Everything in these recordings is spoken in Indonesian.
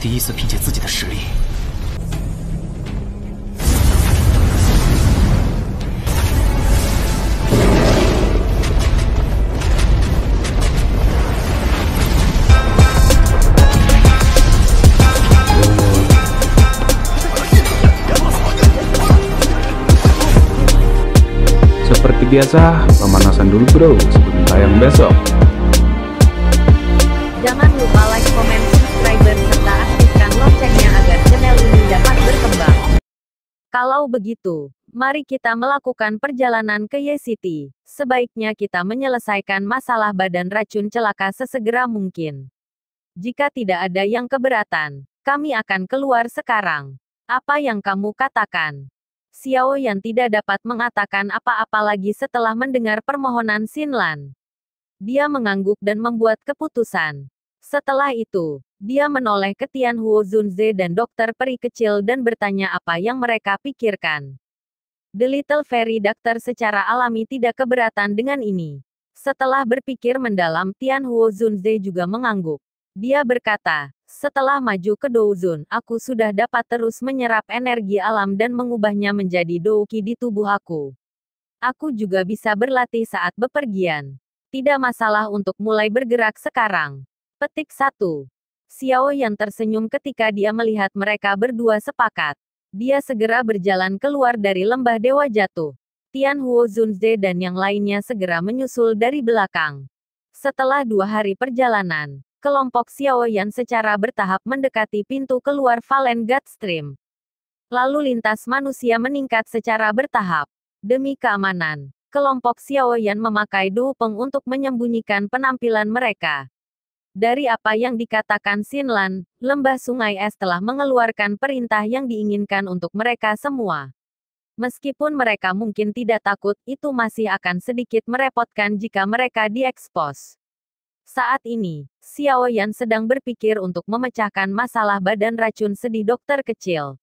第一次凭借自己的实力。biasa biasa, pemanasan dulu bro sebelum tayang besok. Jangan lupa like, komen, Kalau begitu, mari kita melakukan perjalanan ke City. Sebaiknya kita menyelesaikan masalah badan racun celaka sesegera mungkin. Jika tidak ada yang keberatan, kami akan keluar sekarang. Apa yang kamu katakan? Xiao yang tidak dapat mengatakan apa-apa lagi setelah mendengar permohonan Sinlan. Dia mengangguk dan membuat keputusan. Setelah itu, dia menoleh ke Tian Huo Zunze dan dokter peri kecil dan bertanya apa yang mereka pikirkan. The Little Fairy Doctor secara alami tidak keberatan dengan ini. Setelah berpikir mendalam, Tian Huo Zunze juga mengangguk. Dia berkata, setelah maju ke Douzun, aku sudah dapat terus menyerap energi alam dan mengubahnya menjadi Douki di tubuh aku. Aku juga bisa berlatih saat bepergian. Tidak masalah untuk mulai bergerak sekarang. Petik 1. Xiao Yan tersenyum ketika dia melihat mereka berdua sepakat. Dia segera berjalan keluar dari lembah dewa jatuh. Tian Huo Zunze dan yang lainnya segera menyusul dari belakang. Setelah dua hari perjalanan, kelompok Xiao Yan secara bertahap mendekati pintu keluar Valen Stream. Lalu lintas manusia meningkat secara bertahap. Demi keamanan, kelompok Xiao Yan memakai Du Peng untuk menyembunyikan penampilan mereka. Dari apa yang dikatakan Sinlan, lembah sungai es telah mengeluarkan perintah yang diinginkan untuk mereka semua. Meskipun mereka mungkin tidak takut, itu masih akan sedikit merepotkan jika mereka diekspos. Saat ini, Xiao Yan sedang berpikir untuk memecahkan masalah badan racun sedih dokter kecil.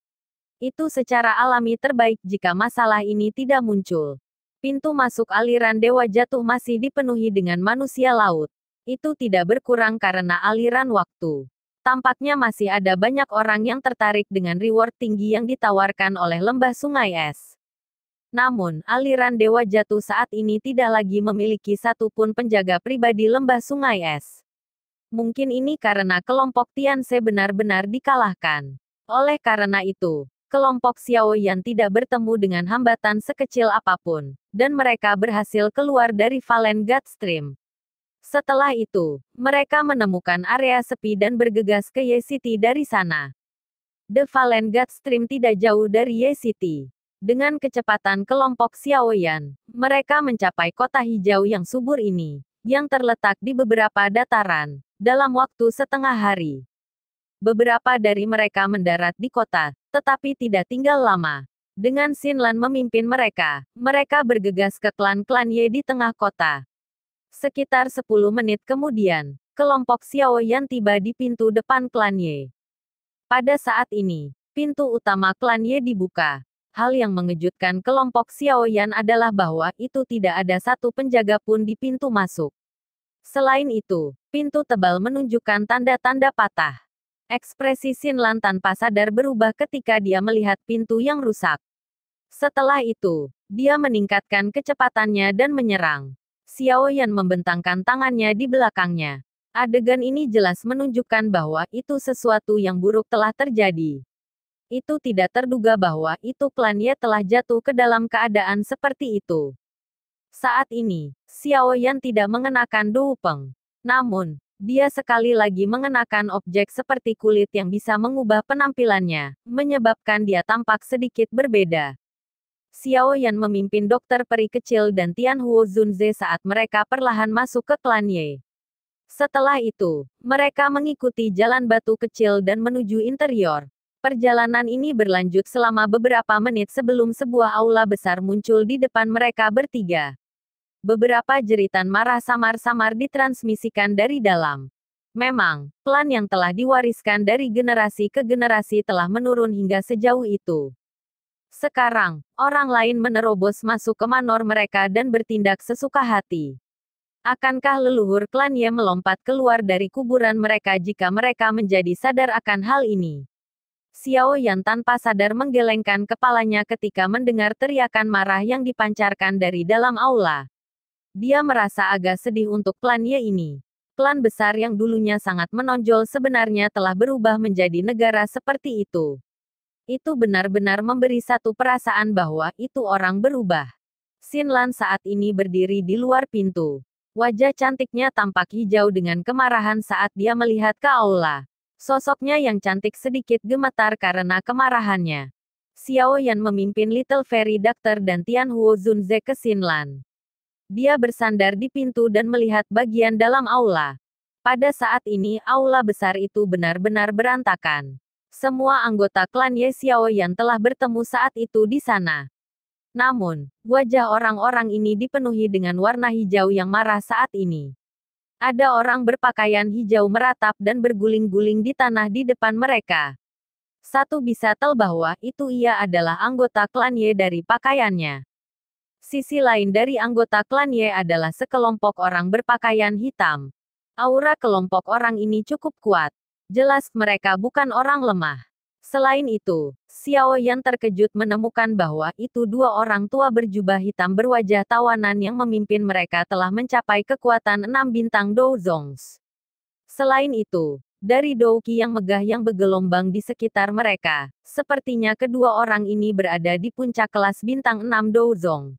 Itu secara alami terbaik jika masalah ini tidak muncul. Pintu masuk aliran dewa jatuh masih dipenuhi dengan manusia laut. Itu tidak berkurang karena aliran waktu. Tampaknya masih ada banyak orang yang tertarik dengan reward tinggi yang ditawarkan oleh lembah sungai es. Namun, aliran Dewa Jatuh saat ini tidak lagi memiliki satupun penjaga pribadi lembah sungai es. Mungkin ini karena kelompok Tianse benar-benar dikalahkan. Oleh karena itu, kelompok Xiao Yan tidak bertemu dengan hambatan sekecil apapun, dan mereka berhasil keluar dari Valen Stream. Setelah itu, mereka menemukan area sepi dan bergegas ke Ye City dari sana. The God Stream tidak jauh dari Ye City. Dengan kecepatan kelompok Xiaoyan, mereka mencapai kota hijau yang subur ini, yang terletak di beberapa dataran, dalam waktu setengah hari. Beberapa dari mereka mendarat di kota, tetapi tidak tinggal lama. Dengan Sinlan memimpin mereka, mereka bergegas ke klan-klan Ye di tengah kota, Sekitar 10 menit kemudian, kelompok Xiao Yan tiba di pintu depan klan Ye. Pada saat ini, pintu utama klan Ye dibuka. Hal yang mengejutkan kelompok Xiao Yan adalah bahwa itu tidak ada satu penjaga pun di pintu masuk. Selain itu, pintu tebal menunjukkan tanda-tanda patah. Ekspresi Sin tanpa sadar berubah ketika dia melihat pintu yang rusak. Setelah itu, dia meningkatkan kecepatannya dan menyerang. Xiao Yan membentangkan tangannya di belakangnya. Adegan ini jelas menunjukkan bahwa itu sesuatu yang buruk telah terjadi. Itu tidak terduga bahwa itu klan Ye telah jatuh ke dalam keadaan seperti itu. Saat ini, Xiao Yan tidak mengenakan du peng, Namun, dia sekali lagi mengenakan objek seperti kulit yang bisa mengubah penampilannya, menyebabkan dia tampak sedikit berbeda. Xiao Yan memimpin dokter peri kecil dan Tian Huo Zunze saat mereka perlahan masuk ke klan Ye. Setelah itu, mereka mengikuti jalan batu kecil dan menuju interior. Perjalanan ini berlanjut selama beberapa menit sebelum sebuah aula besar muncul di depan mereka bertiga. Beberapa jeritan marah samar-samar ditransmisikan dari dalam. Memang, klan yang telah diwariskan dari generasi ke generasi telah menurun hingga sejauh itu. Sekarang, orang lain menerobos masuk ke manor mereka dan bertindak sesuka hati. Akankah leluhur klan Ye melompat keluar dari kuburan mereka jika mereka menjadi sadar akan hal ini? Xiao Yan tanpa sadar menggelengkan kepalanya ketika mendengar teriakan marah yang dipancarkan dari dalam aula. Dia merasa agak sedih untuk klan Ye ini. Klan besar yang dulunya sangat menonjol sebenarnya telah berubah menjadi negara seperti itu. Itu benar-benar memberi satu perasaan bahwa itu orang berubah. Sinlan saat ini berdiri di luar pintu. Wajah cantiknya tampak hijau dengan kemarahan saat dia melihat ke aula. Sosoknya yang cantik sedikit gemetar karena kemarahannya. Xiao Yan memimpin Little Fairy Doctor dan Tian Huo Zunze ke Sinlan. Dia bersandar di pintu dan melihat bagian dalam aula. Pada saat ini aula besar itu benar-benar berantakan semua anggota klan Ye Xiao yang telah bertemu saat itu di sana. Namun, wajah orang-orang ini dipenuhi dengan warna hijau yang marah saat ini. Ada orang berpakaian hijau meratap dan berguling-guling di tanah di depan mereka. Satu bisa tel bahwa itu ia adalah anggota klan Ye dari pakaiannya. Sisi lain dari anggota klan Ye adalah sekelompok orang berpakaian hitam. Aura kelompok orang ini cukup kuat. Jelas mereka bukan orang lemah. Selain itu, Xiao Yan terkejut menemukan bahwa itu dua orang tua berjubah hitam berwajah tawanan yang memimpin mereka telah mencapai kekuatan enam bintang Douzongs. Selain itu, dari Dou Qi yang megah yang bergelombang di sekitar mereka, sepertinya kedua orang ini berada di puncak kelas bintang enam Douzong.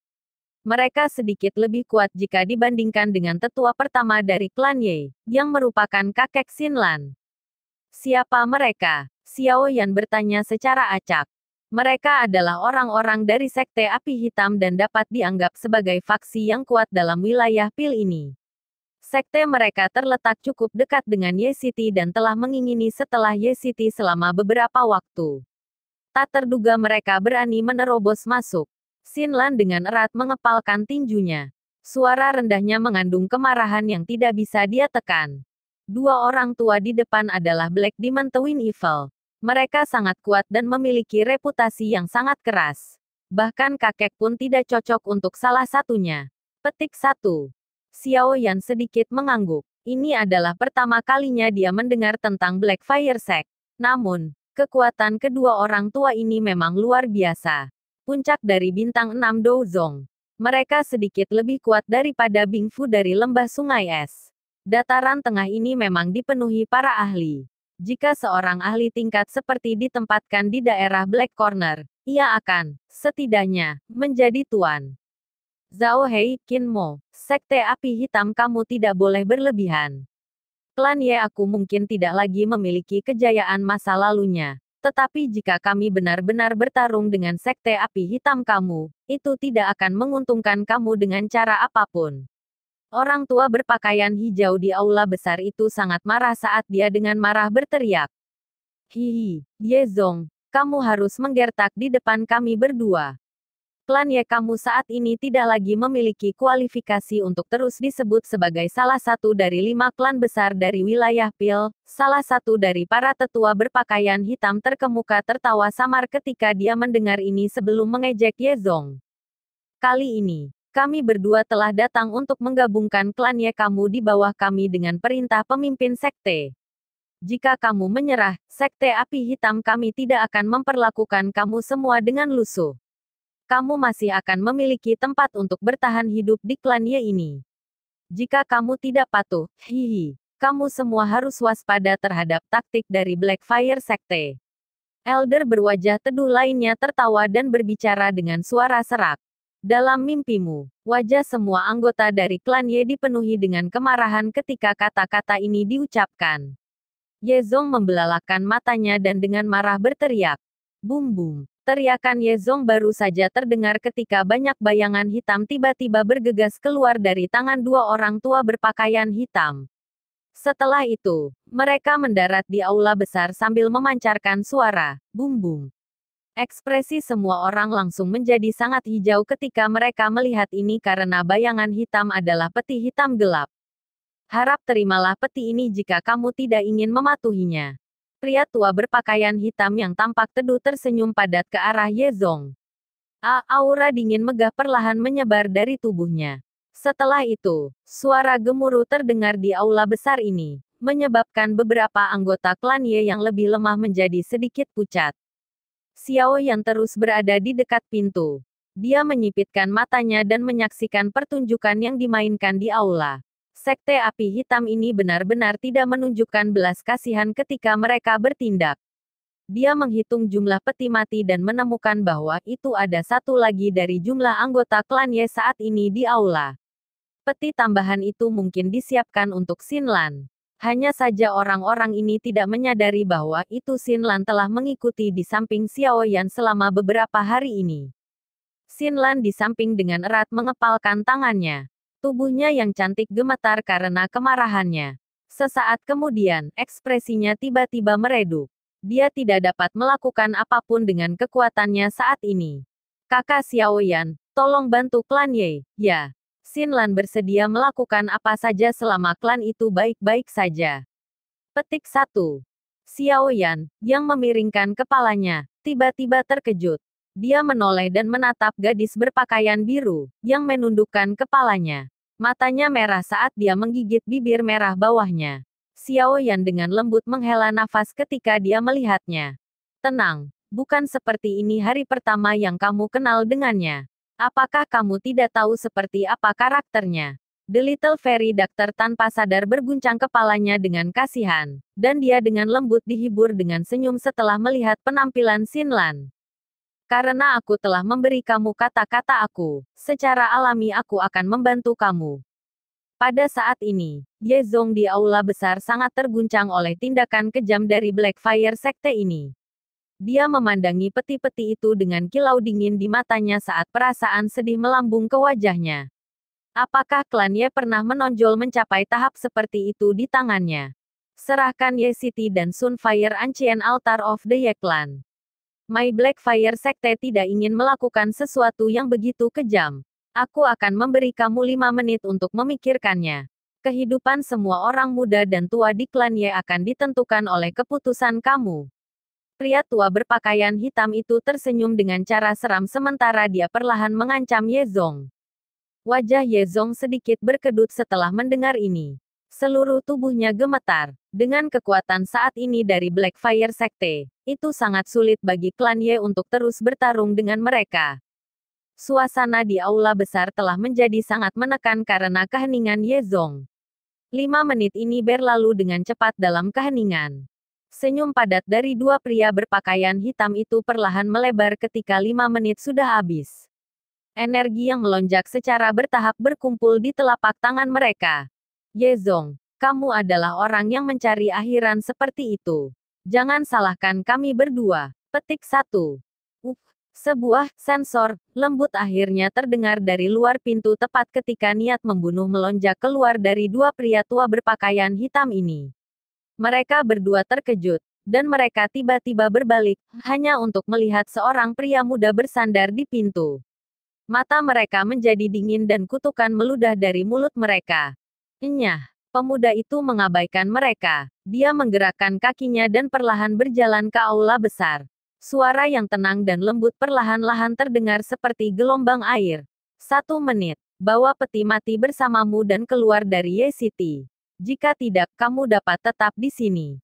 Mereka sedikit lebih kuat jika dibandingkan dengan tetua pertama dari klan Ye, yang merupakan kakek Sinlan. Siapa mereka? Xiao Yan bertanya secara acak. Mereka adalah orang-orang dari Sekte Api Hitam dan dapat dianggap sebagai faksi yang kuat dalam wilayah pil ini. Sekte mereka terletak cukup dekat dengan Ye City dan telah mengingini setelah Ye City selama beberapa waktu. Tak terduga mereka berani menerobos masuk. Xin Lan dengan erat mengepalkan tinjunya. Suara rendahnya mengandung kemarahan yang tidak bisa dia tekan dua orang tua di depan adalah Black Demon Twin Evil. Mereka sangat kuat dan memiliki reputasi yang sangat keras. Bahkan kakek pun tidak cocok untuk salah satunya. Petik 1. Xiao Yan sedikit mengangguk. Ini adalah pertama kalinya dia mendengar tentang Black Fire Sect. Namun, kekuatan kedua orang tua ini memang luar biasa. Puncak dari bintang 6 Douzong. Mereka sedikit lebih kuat daripada Bing Fu dari lembah sungai es. Dataran tengah ini memang dipenuhi para ahli. Jika seorang ahli tingkat seperti ditempatkan di daerah Black Corner, ia akan, setidaknya, menjadi tuan. Zhao Hei, Mo, Sekte Api Hitam kamu tidak boleh berlebihan. Klan Ye aku mungkin tidak lagi memiliki kejayaan masa lalunya. Tetapi jika kami benar-benar bertarung dengan Sekte Api Hitam kamu, itu tidak akan menguntungkan kamu dengan cara apapun. Orang tua berpakaian hijau di aula besar itu sangat marah saat dia dengan marah berteriak. Hihi, Ye Zong, kamu harus menggertak di depan kami berdua. Klan Ye kamu saat ini tidak lagi memiliki kualifikasi untuk terus disebut sebagai salah satu dari lima klan besar dari wilayah Pil, salah satu dari para tetua berpakaian hitam terkemuka tertawa samar ketika dia mendengar ini sebelum mengejek Ye Zong. Kali ini, kami berdua telah datang untuk menggabungkan klannya kamu di bawah kami dengan perintah pemimpin sekte. Jika kamu menyerah, sekte api hitam kami tidak akan memperlakukan kamu semua dengan lusuh. Kamu masih akan memiliki tempat untuk bertahan hidup di klannya ini. Jika kamu tidak patuh, hihi, kamu semua harus waspada terhadap taktik dari Blackfire Sekte. Elder berwajah teduh lainnya tertawa dan berbicara dengan suara serak. Dalam mimpimu, wajah semua anggota dari klan Ye dipenuhi dengan kemarahan ketika kata-kata ini diucapkan. Ye Zong membelalakan matanya dan dengan marah berteriak. Bum bum. Teriakan Ye Zong baru saja terdengar ketika banyak bayangan hitam tiba-tiba bergegas keluar dari tangan dua orang tua berpakaian hitam. Setelah itu, mereka mendarat di aula besar sambil memancarkan suara, bum bum, Ekspresi semua orang langsung menjadi sangat hijau ketika mereka melihat ini karena bayangan hitam adalah peti hitam gelap. Harap terimalah peti ini jika kamu tidak ingin mematuhinya. Pria tua berpakaian hitam yang tampak teduh tersenyum padat ke arah Yezong. A aura dingin megah perlahan menyebar dari tubuhnya. Setelah itu, suara gemuruh terdengar di aula besar ini, menyebabkan beberapa anggota klan Ye yang lebih lemah menjadi sedikit pucat. Xiao yang terus berada di dekat pintu. Dia menyipitkan matanya dan menyaksikan pertunjukan yang dimainkan di aula. Sekte api hitam ini benar-benar tidak menunjukkan belas kasihan ketika mereka bertindak. Dia menghitung jumlah peti mati dan menemukan bahwa itu ada satu lagi dari jumlah anggota klan Ye saat ini di aula. Peti tambahan itu mungkin disiapkan untuk Sinlan. Hanya saja orang-orang ini tidak menyadari bahwa itu Lan telah mengikuti di samping Xiao Yan selama beberapa hari ini. Lan di samping dengan erat mengepalkan tangannya. Tubuhnya yang cantik gemetar karena kemarahannya. Sesaat kemudian, ekspresinya tiba-tiba meredup. Dia tidak dapat melakukan apapun dengan kekuatannya saat ini. Kakak Xiao Yan, tolong bantu klan Ye, ya. Sinlan bersedia melakukan apa saja selama klan itu baik-baik saja. Petik 1. Yan yang memiringkan kepalanya, tiba-tiba terkejut. Dia menoleh dan menatap gadis berpakaian biru, yang menundukkan kepalanya. Matanya merah saat dia menggigit bibir merah bawahnya. Xiao Yan dengan lembut menghela nafas ketika dia melihatnya. Tenang, bukan seperti ini hari pertama yang kamu kenal dengannya. Apakah kamu tidak tahu seperti apa karakternya? The Little Fairy Doctor tanpa sadar berguncang kepalanya dengan kasihan, dan dia dengan lembut dihibur dengan senyum setelah melihat penampilan Sinlan. Karena aku telah memberi kamu kata-kata aku, secara alami aku akan membantu kamu. Pada saat ini, Ye Zong di aula besar sangat terguncang oleh tindakan kejam dari Blackfire Sekte ini. Dia memandangi peti-peti itu dengan kilau dingin di matanya saat perasaan sedih melambung ke wajahnya. Apakah klan Ye pernah menonjol mencapai tahap seperti itu di tangannya? Serahkan Ye City dan Sunfire Ancient Altar of the Ye Clan. My Blackfire Sekte tidak ingin melakukan sesuatu yang begitu kejam. Aku akan memberi kamu lima menit untuk memikirkannya. Kehidupan semua orang muda dan tua di klan Ye akan ditentukan oleh keputusan kamu. Pria tua berpakaian hitam itu tersenyum dengan cara seram sementara dia perlahan mengancam Yezong. Wajah Yezong sedikit berkedut setelah mendengar ini. Seluruh tubuhnya gemetar. Dengan kekuatan saat ini dari Blackfire Sekte, itu sangat sulit bagi klan Ye untuk terus bertarung dengan mereka. Suasana di aula besar telah menjadi sangat menekan karena keheningan Yezong. Lima menit ini berlalu dengan cepat dalam keheningan. Senyum padat dari dua pria berpakaian hitam itu perlahan melebar ketika lima menit sudah habis. Energi yang melonjak secara bertahap berkumpul di telapak tangan mereka. Ye Zong, kamu adalah orang yang mencari akhiran seperti itu. Jangan salahkan kami berdua. Petik satu. Uh, sebuah sensor lembut akhirnya terdengar dari luar pintu tepat ketika niat membunuh melonjak keluar dari dua pria tua berpakaian hitam ini. Mereka berdua terkejut, dan mereka tiba-tiba berbalik, hanya untuk melihat seorang pria muda bersandar di pintu. Mata mereka menjadi dingin dan kutukan meludah dari mulut mereka. Enyah, pemuda itu mengabaikan mereka. Dia menggerakkan kakinya dan perlahan berjalan ke aula besar. Suara yang tenang dan lembut perlahan-lahan terdengar seperti gelombang air. Satu menit, bawa peti mati bersamamu dan keluar dari Ye City. Jika tidak, kamu dapat tetap di sini.